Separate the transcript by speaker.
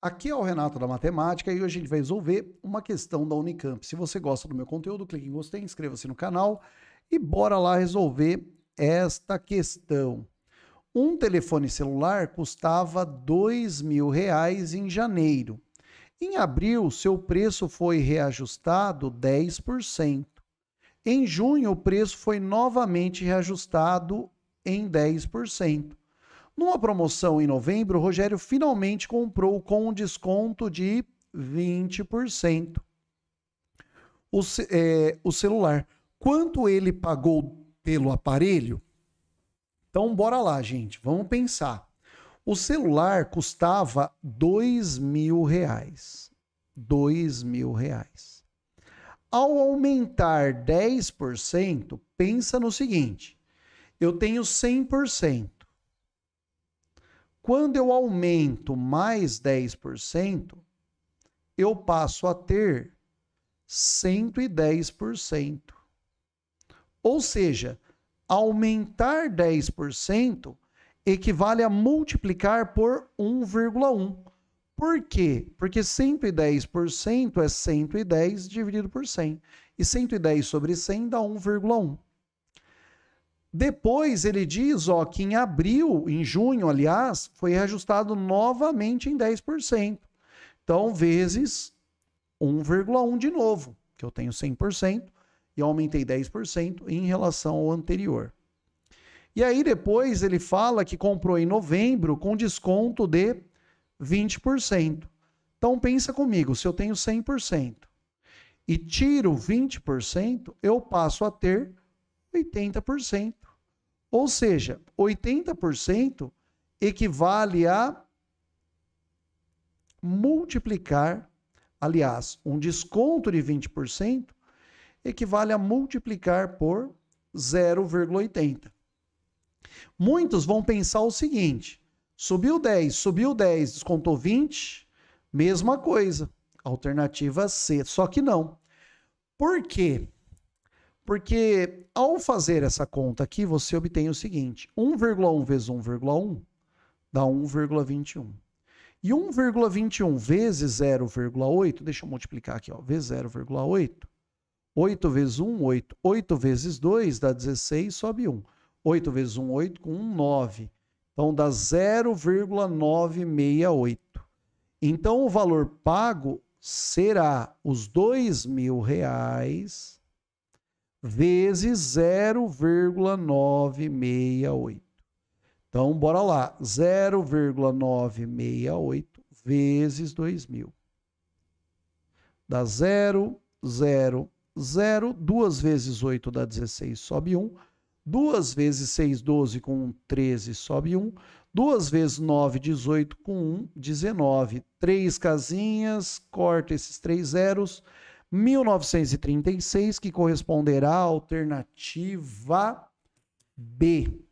Speaker 1: Aqui é o Renato da Matemática e hoje a gente vai resolver uma questão da Unicamp. Se você gosta do meu conteúdo, clique em gostei, inscreva-se no canal e bora lá resolver esta questão. Um telefone celular custava R$ 2.000 em janeiro. Em abril, seu preço foi reajustado 10%. Em junho, o preço foi novamente reajustado em 10%. Numa promoção em novembro, Rogério finalmente comprou com um desconto de 20% o, é, o celular. Quanto ele pagou pelo aparelho? Então, bora lá, gente. Vamos pensar. O celular custava dois mil reais. Dois mil reais. Ao aumentar 10%, pensa no seguinte: eu tenho 100%. Quando eu aumento mais 10%, eu passo a ter 110%. Ou seja, aumentar 10% equivale a multiplicar por 1,1. Por quê? Porque 110% é 110 dividido por 100. E 110 sobre 100 dá 1,1. Depois ele diz ó, que em abril, em junho, aliás, foi reajustado novamente em 10%. Então, vezes 1,1 de novo, que eu tenho 100% e aumentei 10% em relação ao anterior. E aí depois ele fala que comprou em novembro com desconto de 20%. Então pensa comigo, se eu tenho 100% e tiro 20%, eu passo a ter 80%. Ou seja, 80% equivale a multiplicar, aliás, um desconto de 20% equivale a multiplicar por 0,80. Muitos vão pensar o seguinte: subiu 10, subiu 10, descontou 20, mesma coisa. Alternativa C, só que não. Por quê? Porque ao fazer essa conta aqui, você obtém o seguinte: 1,1 vezes 1,1 dá 1,21. E 1,21 vezes 0,8, deixa eu multiplicar aqui, ó, vezes 0,8. 8 vezes 1, 8. 8 vezes 2 dá 16, sobe 1. 8 vezes 1, 8, com 1, 9. Então dá 0,968. Então o valor pago será os dois mil reais vezes 0,968. Então, bora lá. 0,968 vezes 2.000. Dá 0, 0, 0. 2 vezes 8 dá 16, sobe 1. 2 vezes 6, 12, com 1, 13, sobe 1. 2 vezes 9, 18, com 1, 19. Três casinhas, corta esses três zeros. 1936, que corresponderá à alternativa B.